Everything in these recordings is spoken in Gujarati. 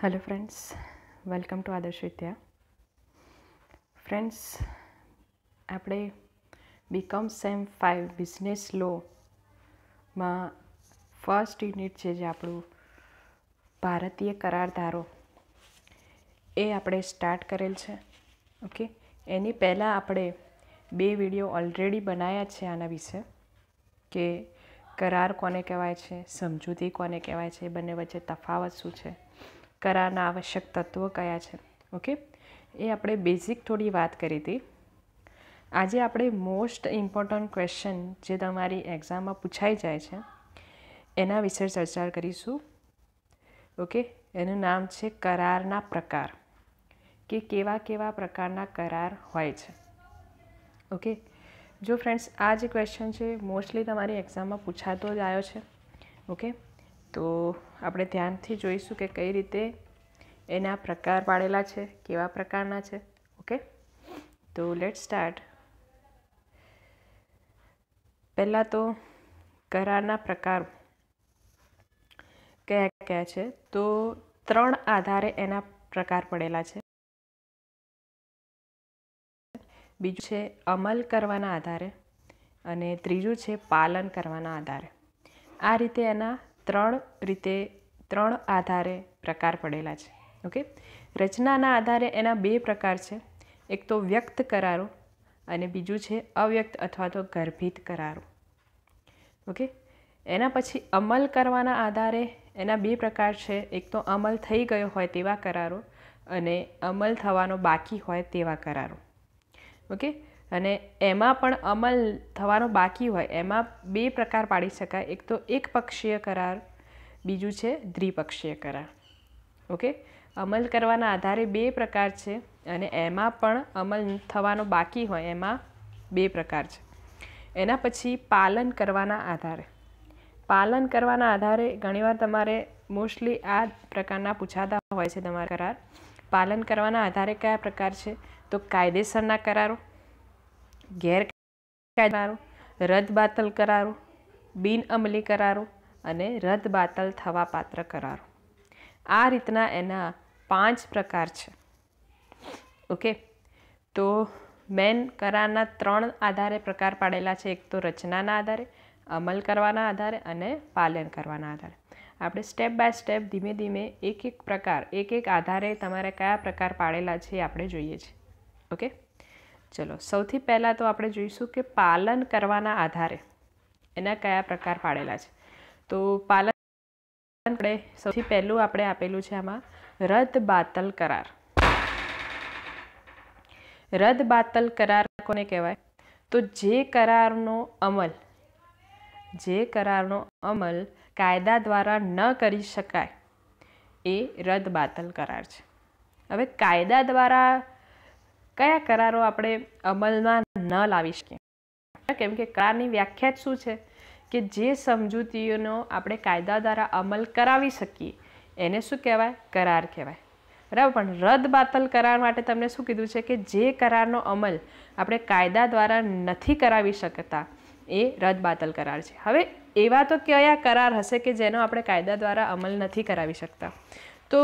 hello friends welcome to Adarsh Vidya friends આપણે બીકોમ સેમ ફાઇવ બિઝનેસ લોમાં ફર્સ્ટ યુનિટ છે જે આપણું ભારતીય કરારધારો એ આપણે સ્ટાર્ટ કરેલ છે ઓકે એની પહેલાં આપણે બે વિડીયો ઓલરેડી બનાવ્યા છે આના વિશે કે કરાર કોને કહેવાય છે સમજૂતી કોને કહેવાય છે બંને વચ્ચે તફાવત શું છે કરારના આવશ્યક તત્વો કયા છે ઓકે એ આપણે બેઝિક થોડી વાત કરી હતી આજે આપણે મોસ્ટ ઇમ્પોર્ટન્ટ ક્વેશ્ચન જે તમારી એક્ઝામમાં પૂછાઈ જાય છે એના વિશે ચર્ચા કરીશું ઓકે એનું નામ છે કરારના પ્રકાર કે કેવા કેવા પ્રકારના કરાર હોય છે ઓકે જો ફ્રેન્ડ્સ આ જે ક્વેશ્ચન છે મોસ્ટલી તમારી એક્ઝામમાં પૂછાતો જ આવ્યો છે ઓકે તો આપણે ધ્યાનથી જોઈશું કે કઈ રીતે એના પ્રકાર પાડેલા છે કેવા પ્રકારના છે ઓકે તો લેટ સ્ટાર્ટ પહેલાં તો કરારના પ્રકાર કયા કયા છે તો ત્રણ આધારે એના પ્રકાર પડેલા છે બીજું છે અમલ કરવાના આધારે અને ત્રીજું છે પાલન કરવાના આધારે આ રીતે એના ત્રણ રીતે ત્રણ આધારે પ્રકાર પડેલા છે ઓકે રચનાના આધારે એના બે પ્રકાર છે એક તો વ્યક્ત કરારો અને બીજું છે અવ્યક્ત અથવા તો ગર્ભિત કરારો ઓકે એના પછી અમલ કરવાના આધારે એના બે પ્રકાર છે એક તો અમલ થઈ ગયો હોય તેવા કરારો અને અમલ થવાનો બાકી હોય તેવા કરારો ઓકે અને એમાં પણ અમલ થવાનો બાકી હોય એમાં બે પ્રકાર પાડી શકાય એક તો એક પક્ષીય કરાર બીજું છે દ્વિપક્ષીય કરાર ઓકે અમલ કરવાના આધારે બે પ્રકાર છે અને એમાં પણ અમલ થવાનો બાકી હોય એમાં બે પ્રકાર છે એના પછી પાલન કરવાના આધારે પાલન કરવાના આધારે ઘણીવાર તમારે મોસ્ટલી આ પ્રકારના પૂછાતા હોય છે તમારા કરાર પાલન કરવાના આધારે કયા પ્રકાર છે તો કાયદેસરના કરારો ગેરકાયદારો રદ બાતલ કરારો બિનઅમલી કરારો અને રદ બાતલ થવા પાત્ર કરારો આ રીતના એના પાંચ પ્રકાર છે ઓકે તો મેન કરારના ત્રણ આધારે પ્રકાર પાડેલા છે એક તો રચનાના આધારે અમલ કરવાના આધારે અને પાલન કરવાના આધારે આપણે સ્ટેપ બાય સ્ટેપ ધીમે ધીમે એક એક પ્રકાર એક એક આધારે તમારે કયા પ્રકાર પાડેલા છે આપણે જોઈએ છીએ ઓકે ચલો સૌથી પહેલાં તો આપણે જોઈશું કે પાલન કરવાના આધારે એના કયા પ્રકાર પાડેલા છે તો પાલન આપણે સૌથી પહેલું આપણે આપેલું છે આમાં રદ બાતલ કરાર રદ બાતલ કરાર કોને કહેવાય તો જે કરારનો અમલ જે કરારનો અમલ કાયદા દ્વારા ન કરી શકાય એ રદ બાતલ કરાર છે હવે કાયદા દ્વારા કયા કરારો આપણે અમલમાં ન લાવી શકીએ કેમ કે કરારની વ્યાખ્યા જ શું છે કે જે સમજૂતીઓનો આપણે કાયદા દ્વારા અમલ કરાવી શકીએ એને શું કહેવાય કરાર કહેવાય બરાબર પણ રદ બાતલ કરાર માટે તમને શું કીધું છે કે જે કરારનો અમલ આપણે કાયદા દ્વારા નથી કરાવી શકતા એ રદ બાતલ કરાર છે હવે એવા તો કયા કરાર હશે કે જેનો આપણે કાયદા દ્વારા અમલ નથી કરાવી શકતા તો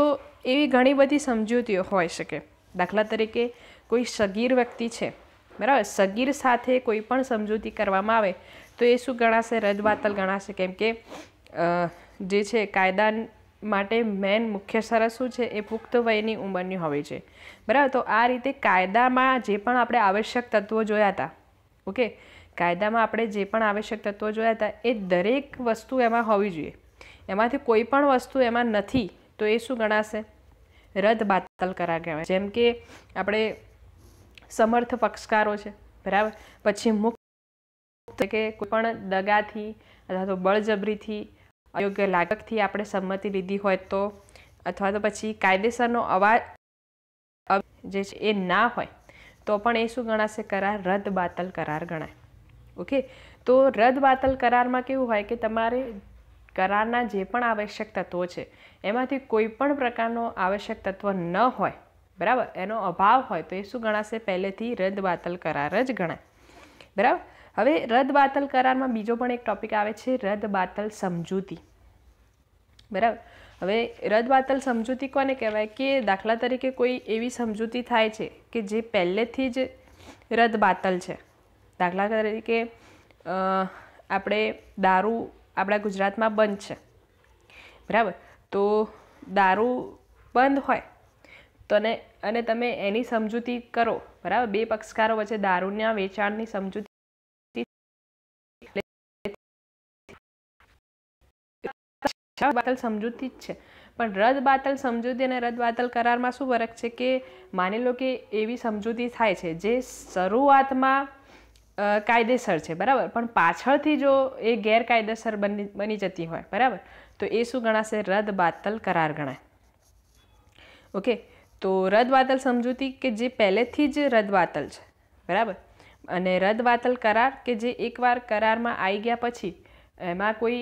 એવી ઘણી બધી સમજૂતીઓ હોઈ શકે દાખલા તરીકે કોઈ સગીર વ્યક્તિ છે બરાબર સગીર સાથે કોઈ પણ સમજૂતી કરવામાં આવે તો એ શું ગણાશે રજબાતલ ગણાશે કેમ કે જે છે કાયદા માટે મેન મુખ્ય સરસ શું છે એ પુખ્ત વયની ઉંમરની હોવી છે બરાબર તો આ રીતે કાયદામાં જે પણ આપણે આવશ્યક તત્વો જોયા હતા ઓકે કાયદામાં આપણે જે પણ આવશ્યક તત્વો જોયા હતા એ દરેક વસ્તુ એમાં હોવી જોઈએ એમાંથી કોઈ પણ વસ્તુ એમાં નથી તો એ શું ગણાશે રદ બાતલ કરાર કહેવાય જેમ કે આપણે સમર્થ પક્ષકારો છે બરાબર પછી મુક્ત કે કોઈ પણ દગાથી અથવા તો બળજબરીથી અયોગ્ય લાગકથી આપણે સંમતિ લીધી હોય તો અથવા તો પછી કાયદેસરનો અવાજ જે છે એ ના હોય તો પણ એ શું ગણાશે કરાર રદ બાતલ કરાર ગણાય ઓકે તો રદ બાતલ કરારમાં કેવું હોય કે તમારે કરારના જે પણ આવશ્યક તત્વો છે એમાંથી કોઈ પણ પ્રકારનો આવશ્યક તત્વ ન હોય બરાબર એનો અભાવ હોય તો એ શું ગણાશે પહેલેથી રદ બાતલ કરાર જ ગણાય બરાબર હવે રદ બાતલ કરારમાં બીજો પણ એક ટોપિક આવે છે રદ બાતલ સમજૂતી બરાબર હવે રદ બાતલ સમજૂતી કોને કહેવાય કે દાખલા તરીકે કોઈ એવી સમજૂતી થાય છે કે જે પહેલેથી જ રદબાતલ છે દાખલા તરીકે આપણે દારૂ આપણા ગુજરાતમાં બંધ છે બરાબર તો દારૂ બંધ હોય તને અને તમે એની સમજૂતી કરો બરાબર બે પક્ષકારો વચ્ચે દારૂના વેચાણની સમજૂતી બાતલ સમજૂતી જ છે પણ રદ બાતલ સમજૂતી અને રદ બાતલ કરારમાં શું ફરક છે કે માની લો કે એવી સમજૂતી થાય છે જે શરૂઆતમાં કાયદેસર છે બરાબર પણ પાછળથી જો એ ગેરકાયદેસર બની બની જતી હોય બરાબર તો એ શું ગણાશે રદ બાતલ કરાર ગણાય ઓકે તો રદ બાતલ સમજૂતી કે જે પહેલેથી જ રદ બાતલ છે બરાબર અને રદ બાતલ કરાર કે જે એકવાર કરારમાં આવી ગયા પછી એમાં કોઈ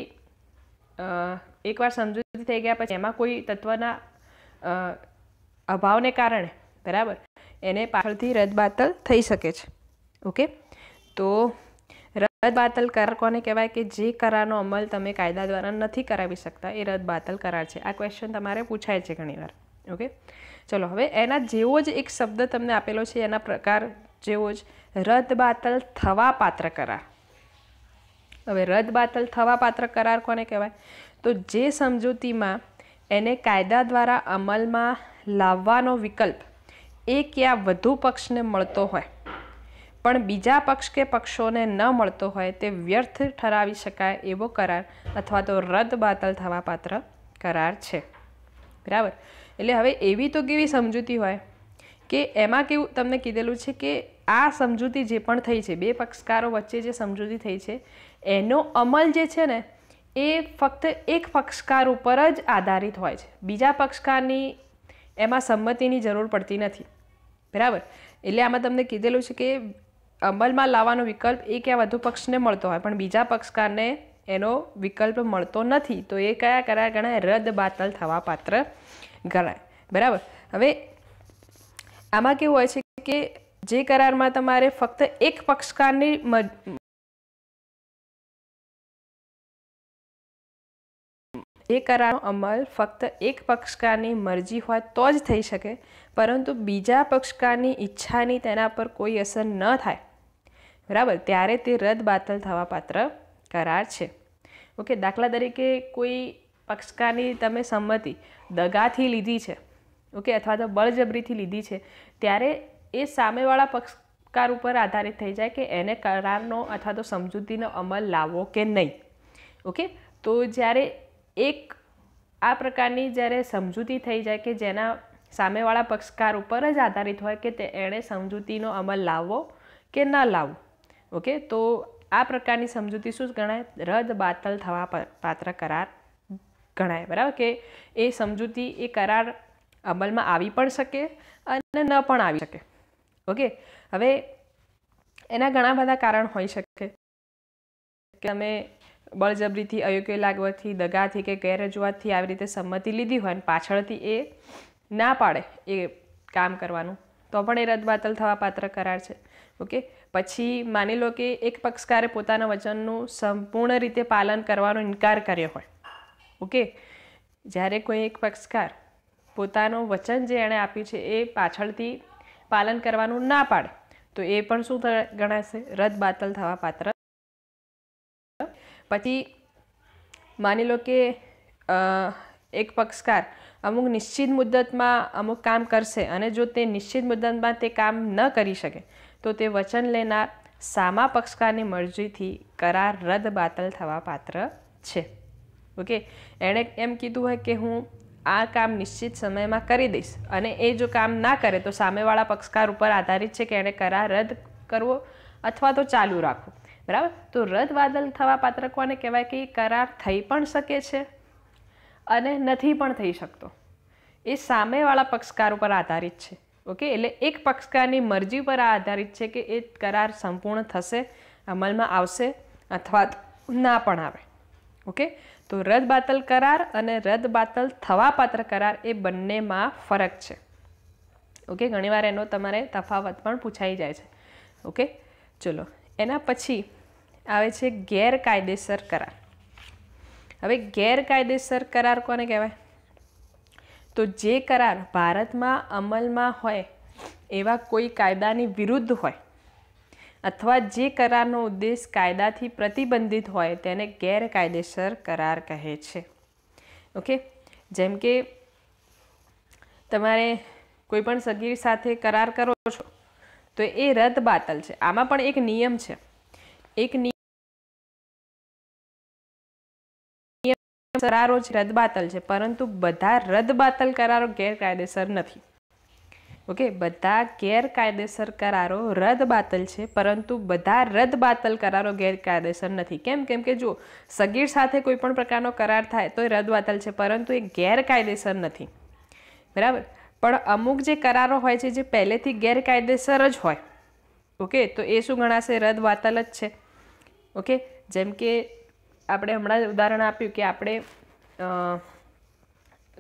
એકવાર સમજૂતી થઈ ગયા પછી એમાં કોઈ તત્વના અભાવને કારણે બરાબર એને પાછળથી રદ બાતલ થઈ શકે છે ઓકે તો રદ બાતલ કરાર કોને કહેવાય કે જે કરારનો અમલ તમે કાયદા દ્વારા નથી કરાવી શકતા એ રદ બાતલ કરાર છે આ ક્વેશ્ચન તમારે પૂછાય છે ઘણીવાર ઓકે ચલો હવે એના જેવો જ એક શબ્દ તમને આપેલો છે એના પ્રકાર જેવો જ રદ બાતલ થવા પાત્ર કરાર હવે રદ બાતલ થવા પાત્ર કરાર કોને કહેવાય તો જે સમજૂતીમાં એને કાયદા દ્વારા અમલમાં લાવવાનો વિકલ્પ એક યા વધુ પક્ષને મળતો હોય પણ બીજા પક્ષ કે પક્ષોને ન મળતો હોય તે વ્યર્થ ઠરાવી શકાય એવો કરાર અથવા તો રદ બાતલ થવાપાત્ર કરાર છે બરાબર એટલે હવે એવી તો કેવી સમજૂતી હોય કે એમાં કેવું તમને કીધેલું છે કે આ સમજૂતી જે પણ થઈ છે બે પક્ષકારો વચ્ચે જે સમજૂતી થઈ છે એનો અમલ જે છે ને એ ફક્ત એક પક્ષકાર ઉપર જ આધારિત હોય છે બીજા પક્ષકારની એમાં સંમતિની જરૂર પડતી નથી બરાબર એટલે આમાં તમને કીધેલું છે કે અમલમાં લાવવાનો વિકલ્પ એક યા વધુ પક્ષને મળતો હોય પણ બીજા પક્ષકારને એનો વિકલ્પ મળતો નથી તો એ કયા કરાર ગણાય રદ બાતલ થવા પાત્ર ગણાય બરાબર હવે આમાં કેવું હોય છે કે જે કરારમાં તમારે ફક્ત એક પક્ષકારની એ કરારનો અમલ ફક્ત એક પક્ષકારની મરજી હોય તો જ થઈ શકે પરંતુ બીજા પક્ષકારની ઈચ્છાની તેના પર કોઈ અસર ન થાય બરાબર ત્યારે તે રદ બાતલ થવા પાત્ર કરાર છે ઓકે દાખલા તરીકે કોઈ પક્ષકારની તમે સંમતિ દગાથી લીધી છે ઓકે અથવા તો બળજબરીથી લીધી છે ત્યારે એ સામેવાળા પક્ષકાર ઉપર આધારિત થઈ જાય કે એને કરારનો અથવા તો સમજૂતીનો અમલ લાવવો કે નહીં ઓકે તો જ્યારે એક આ પ્રકારની જ્યારે સમજૂતી થઈ જાય કે જેના સામેવાળા પક્ષકાર ઉપર જ આધારિત હોય કે તે એણે સમજૂતીનો અમલ લાવવો કે ન લાવવો ઓકે તો આ પ્રકારની સમજૂતી શું ગણાય રદ બાતલ થવા પાત્ર કરાર ગણાય બરાબર કે એ સમજૂતી એ કરાર અમલમાં આવી પણ શકે અને ન પણ આવી શકે ઓકે હવે એના ઘણા બધા કારણ હોઈ શકે કે અમે બળજબરીથી અયોગ્ય લાગવાથી દગાથી કે ગેરરજૂઆતથી આવી રીતે સંમતિ લીધી હોય અને પાછળથી એ ના પાડે એ કામ કરવાનું તો પણ એ રદબાતલ થવા પાત્ર કરાર છે ઓકે પછી માની લો કે એક પક્ષકારે પોતાના વચનનું સંપૂર્ણ રીતે પાલન કરવાનો ઇનકાર કર્યો હોય ઓકે જ્યારે કોઈ એક પક્ષકાર પોતાનું વચન જે એણે આપ્યું છે એ પાછળથી પાલન કરવાનું ના પાડે તો એ પણ શું ગણાશે રદ બાતલ થવા પાત્ર પછી માની લો કે એક પક્ષકાર અમુક નિશ્ચિત મુદ્દતમાં અમુક કામ કરશે અને જો તે નિશ્ચિત મુદ્દતમાં તે કામ ન કરી શકે તો તે વચન લેનાર સામા પક્ષકારની મરજીથી કરાર રદ બાતલ થવા પાત્ર છે ઓકે એણે એમ કીધું હોય કે હું આ કામ નિશ્ચિત સમયમાં કરી દઈશ અને એ જો કામ ના કરે તો સામેવાળા પક્ષકાર ઉપર આધારિત છે કે એણે કરાર રદ કરવો અથવા તો ચાલુ રાખવો બરાબર તો રદ બાદલ થવા પાત્ર કોને કહેવાય કે એ કરાર થઈ પણ શકે છે અને નથી પણ થઈ શકતો એ સામેવાળા પક્ષકાર ઉપર આધારિત છે ઓકે એટલે એક પક્ષકારની મરજી પર આ આધારિત છે કે એ કરાર સંપૂર્ણ થશે અમલમાં આવશે અથવા ના પણ આવે ઓકે તો રદ બાતલ કરાર અને રદ બાતલ થવાપાત્ર કરાર એ બંનેમાં ફરક છે ઓકે ઘણીવાર એનો તમારે તફાવત પણ પૂછાઈ જાય છે ઓકે ચલો એના પછી આવે છે ગેરકાયદેસર કરાર હવે ગેરકાયદેસર કરાર કોને કહેવાય તો જે કરાર ભારતમાં અમલમાં હોય એવા કોઈ કાયદાની વિરુદ્ધ હોય અથવા જે કરારનો ઉદ્દેશ કાયદાથી પ્રતિબંધિત હોય તેને ગેરકાયદેસર કરાર કહે છે ઓકે જેમ કે તમારે કોઈ પણ સગીર સાથે કરાર કરો છો તો એ રદ બાતલ છે આમાં પણ એક નિયમ છે એક નિયમ કરારો છે રદબાતલ છે પરંતુ બધા રદબાતલ કરારો ગેરકાયદેસર નથી ઓકે બધા ગેરકાયદેસર કરારો રદબાતલ છે પરંતુ બધા રદબાતલ કરારો ગેરકાયદેસર નથી કેમ કેમ કે જુઓ સગીર સાથે કોઈ પણ પ્રકારનો કરાર થાય તો એ રદબાતલ છે પરંતુ એ ગેરકાયદેસર નથી બરાબર પણ અમુક જે કરારો હોય છે જે પહેલેથી ગેરકાયદેસર જ હોય ઓકે તો એ શું ગણાશે રદબાતલ જ છે ઓકે જેમ કે આપણે હમણાં ઉદાહરણ આપ્યું કે આપણે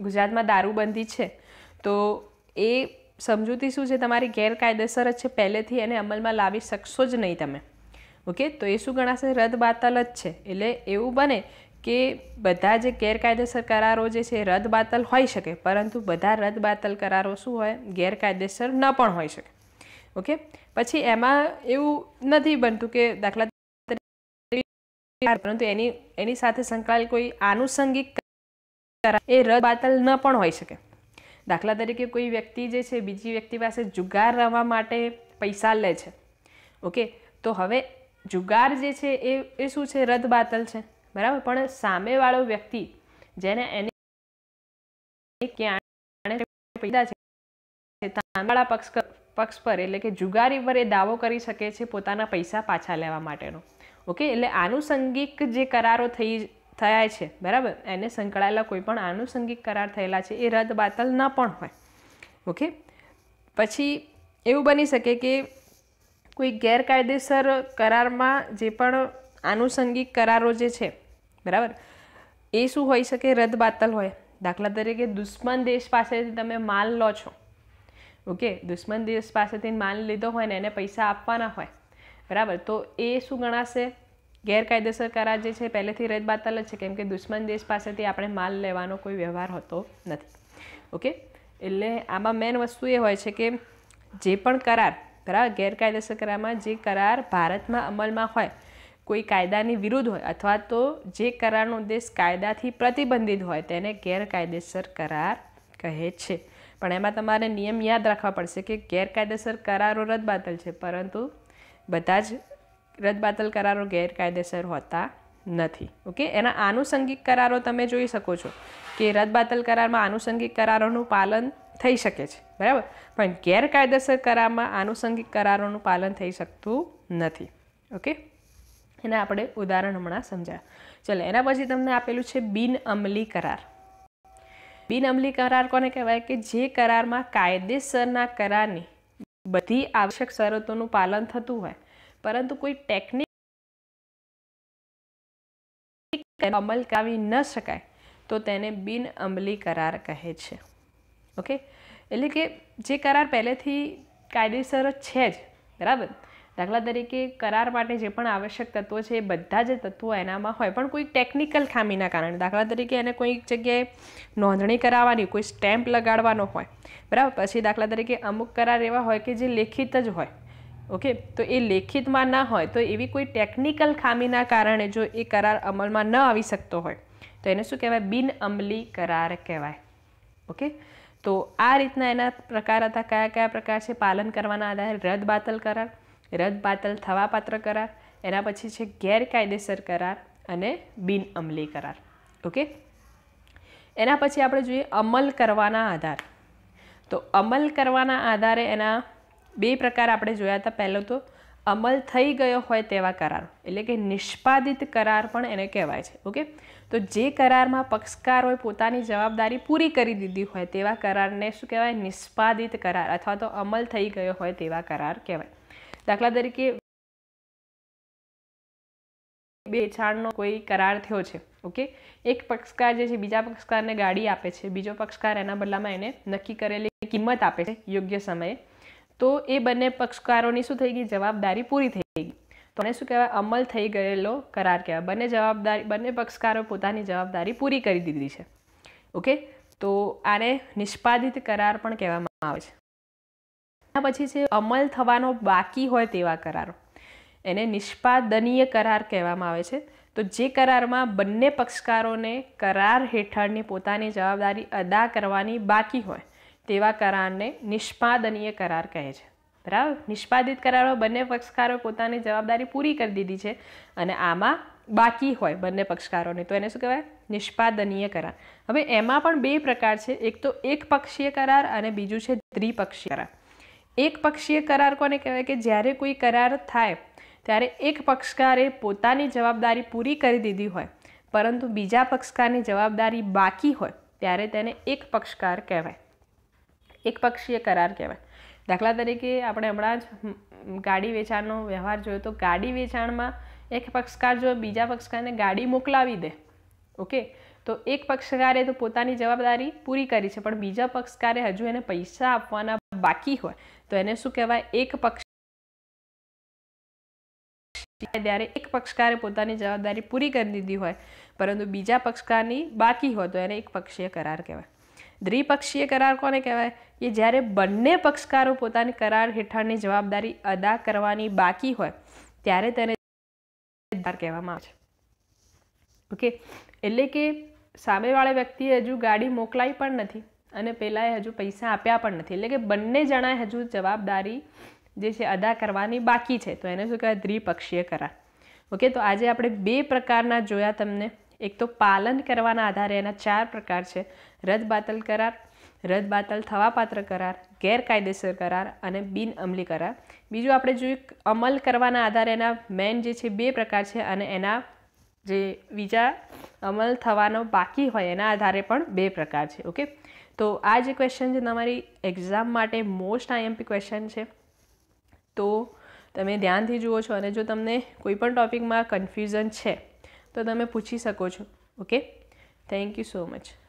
ગુજરાતમાં દારૂબંધી છે તો એ સમજૂતી શું છે તમારી ગેરકાયદેસર જ છે પહેલેથી એને અમલમાં લાવી શકશો જ નહીં તમે ઓકે તો એ શું ગણાશે રદ બાતલ જ છે એટલે એવું બને કે બધા જે ગેરકાયદેસર કરારો જે છે રદ બાતલ હોઈ શકે પરંતુ બધા રદ બાતલ કરારો શું હોય ગેરકાયદેસર ન પણ હોઈ શકે ઓકે પછી એમાં એવું નથી બનતું કે દાખલા પરંતુ એની એની સાથે સંકળાયેલ કોઈ આનુષંગિક એ રદ બાતલ ન પણ હોઈ શકે દાખલા તરીકે કોઈ વ્યક્તિ જે છે બીજી વ્યક્તિ પાસે જુગાર રમવા માટે પૈસા લે છે ઓકે તો હવે જુગાર જે છે એ એ શું છે રદ બાતલ છે બરાબર પણ સામેવાળો વ્યક્તિ જેને એને ક્યાં પૈસા છે તાંબાળા પક્ષ પક્ષ પર એટલે કે જુગારી પર એ દાવો કરી શકે છે પોતાના પૈસા પાછા લેવા માટેનો ઓકે એટલે આનુષંગિક જે કરારો થઈ થયા છે બરાબર એને સંકળાયેલા કોઈ પણ આનુષંગિક કરાર થયેલા છે એ રદ બાતલ ન પણ હોય ઓકે પછી એવું બની શકે કે કોઈ ગેરકાયદેસર કરારમાં જે પણ આનુષંગિક કરારો જે છે બરાબર એ શું હોઈ શકે રદ બાતલ હોય દાખલા તરીકે દુશ્મન દેશ પાસેથી તમે માલ લો છો ઓકે દુશ્મન દેશ પાસેથી માલ લીધો હોય ને એને પૈસા આપવાના હોય બરાબર તો એ શું ગણાશે ગેરકાયદેસર કરાર જે છે પહેલેથી રદબાતલ જ છે કેમ કે દુશ્મન દેશ પાસેથી આપણે માલ લેવાનો કોઈ વ્યવહાર હોતો નથી ઓકે એટલે આમાં મેન વસ્તુ એ હોય છે કે જે પણ કરાર બરાબર ગેરકાયદેસર કરારમાં જે કરાર ભારતમાં અમલમાં હોય કોઈ કાયદાની વિરુદ્ધ હોય અથવા તો જે કરારનો ઉદ્દેશ કાયદાથી પ્રતિબંધિત હોય તેને ગેરકાયદેસર કરાર કહે છે પણ એમાં તમારે નિયમ યાદ રાખવા પડશે કે ગેરકાયદેસર કરારો રદબાતલ છે પરંતુ બધા જ રદબાતલ કરારો ગેરકાયદેસર હોતા નથી ઓકે એના આનુષંગિક કરારો તમે જોઈ શકો છો કે રદબાતલ કરારમાં આનુષંગિક કરારોનું પાલન થઈ શકે છે બરાબર પણ ગેરકાયદેસર કરારમાં આનુષંગિક કરારોનું પાલન થઈ શકતું નથી ઓકે એના આપણે ઉદાહરણ હમણાં સમજાયા ચલો એના પછી તમને આપેલું છે બિનઅમલી કરાર બિનઅમલી કરાર કોને કહેવાય કે જે કરારમાં કાયદેસરના કરારની બધી આવશ્યક શરતોનું પાલન થતું હોય પરંતુ કોઈ ટેકનિક અમલ કરાવી ન શકાય તો તેને બિનઅમલી કરાર કહે છે ઓકે એટલે કે જે કરાર પહેલેથી કાયદેસર છે જ બરાબર દાખલા તરીકે કરાર માટે જે પણ આવશ્યક તત્વો છે એ બધા જ તત્વો એનામાં હોય પણ કોઈ ટેકનિકલ ખામીના કારણે દાખલા તરીકે એને કોઈ જગ્યાએ નોંધણી કરાવવાની કોઈ સ્ટેમ્પ લગાડવાનો હોય બરાબર પછી દાખલા તરીકે અમુક કરાર એવા હોય કે જે લેખિત જ હોય ઓકે તો એ લેખિતમાં ના હોય તો એવી કોઈ ટેકનિકલ ખામીના કારણે જો એ કરાર અમલમાં ન આવી શકતો હોય તો એને શું કહેવાય બિનઅમલી કરાર કહેવાય ઓકે તો આ રીતના એના પ્રકાર હતા કયા કયા પ્રકાર છે પાલન કરવાના આધારે રદ બાતલ કરાર રદબાતલ થવાપાત્ર કરાર એના પછી છે ગેરકાયદેસર કરાર અને બિનઅમલી કરાર ઓકે એના પછી આપણે જોઈએ અમલ કરવાના આધાર તો અમલ કરવાના આધારે એના બે પ્રકાર આપણે જોયા હતા પહેલો તો અમલ થઈ ગયો હોય તેવા કરાર એટલે કે નિષ્પાદિત કરાર પણ એને કહેવાય છે ઓકે તો જે કરારમાં પક્ષકારોએ પોતાની જવાબદારી પૂરી કરી દીધી હોય તેવા કરારને શું કહેવાય નિષ્પાદિત કરાર અથવા તો અમલ થઈ ગયો હોય તેવા કરાર કહેવાય દાખલા તરીકે બેછાણનો કોઈ કરાર થયો છે ઓકે એક પક્ષકાર જે છે બીજા પક્ષકારને ગાડી આપે છે બીજો પક્ષકાર એના બદલામાં એને નક્કી કરેલી કિંમત આપે છે યોગ્ય સમયે તો એ બંને પક્ષકારોની શું થઈ ગઈ જવાબદારી પૂરી થઈ ગઈ તો એને શું કહેવાય અમલ થઈ ગયેલો કરાર કહેવાય બંને જવાબદારી બંને પક્ષકારો પોતાની જવાબદારી પૂરી કરી દીધી છે ઓકે તો આને નિષ્પાદિત કરાર પણ કહેવામાં આવે છે પછી જે અમલ થવાનો બાકી હોય તેવા કરારો એને નિષ્પાદનીય કરાર કહેવામાં આવે છે તો જે કરારમાં બંને પક્ષકારોને કરાર હેઠળની પોતાની જવાબદારી અદા કરવાની બાકી હોય તેવા કરારને નિષ્પાદનીય કરાર કહે છે બરાબર નિષ્પાદિત કરારો બંને પક્ષકારો પોતાની જવાબદારી પૂરી કરી દીધી છે અને આમાં બાકી હોય બંને પક્ષકારોને તો એને શું કહેવાય નિષ્પાદનીય કરાર હવે એમાં પણ બે પ્રકાર છે એક તો એક પક્ષીય કરાર અને બીજું છે દ્વિપક્ષીય કરાર એક પક્ષીય કરાર કોને કહેવાય કે જ્યારે કોઈ કરાર થાય ત્યારે એક પક્ષકારે પોતાની જવાબદારી પૂરી કરી દીધી હોય પરંતુ બીજા પક્ષકારની જવાબદારી બાકી હોય ત્યારે તેને એક પક્ષકાર કહેવાય એક પક્ષીય કરાર કહેવાય દાખલા તરીકે આપણે હમણાં જ ગાડી વેચાણનો વ્યવહાર જોયો તો ગાડી વેચાણમાં એક પક્ષકાર જો બીજા પક્ષકારને ગાડી મોકલાવી દે ઓકે તો એક પક્ષકારે તો પોતાની જવાબદારી પૂરી કરી છે પણ બીજા પક્ષકારે હજુ એને પૈસા આપવાના બાકી હોય તો એને શું કહેવાય એક પક્ષ ત્યારે એક પક્ષકારે પોતાની જવાબદારી પૂરી કરી દીધી હોય પરંતુ બીજા પક્ષકારની બાકી હોય તો એને એક પક્ષીય કરાર કહેવાય દ્વિપક્ષીય કરાર કોને કહેવાય કે જ્યારે બંને પક્ષકારો પોતાની કરાર હેઠળની જવાબદારી અદા કરવાની બાકી હોય ત્યારે તેને કહેવામાં આવે છે ઓકે એટલે કે સામેવાળા વ્યક્તિએ હજુ ગાડી મોકલાઈ પણ નથી અને પહેલાંએ હજુ પૈસા આપ્યા પણ નથી એટલે કે બંને જણાએ હજુ જવાબદારી જે છે અદા કરવાની બાકી છે તો એને શું કહેવાય દ્વિપક્ષીય કરાર ઓકે તો આજે આપણે બે પ્રકારના જોયા તમને એક તો પાલન કરવાના આધારે એના ચાર પ્રકાર છે રદબાતલ કરાર રદબાતલ થવાપાત્ર કરાર ગેરકાયદેસર કરાર અને બિનઅમલી કરાર બીજું આપણે જોયું અમલ કરવાના આધારે એના મેન જે છે બે પ્રકાર છે અને એના જે બીજા અમલ થવાનો બાકી હોય એના આધારે પણ બે પ્રકાર છે ઓકે તો આ જે ક્વેશ્ચન છે તમારી એક્ઝામ માટે મોસ્ટ આઈએમપી ક્વેશ્ચન છે તો તમે ધ્યાનથી જુઓ છો અને જો તમને કોઈપણ ટોપિકમાં કન્ફ્યુઝન છે તો તમે પૂછી શકો છો okay thank you so much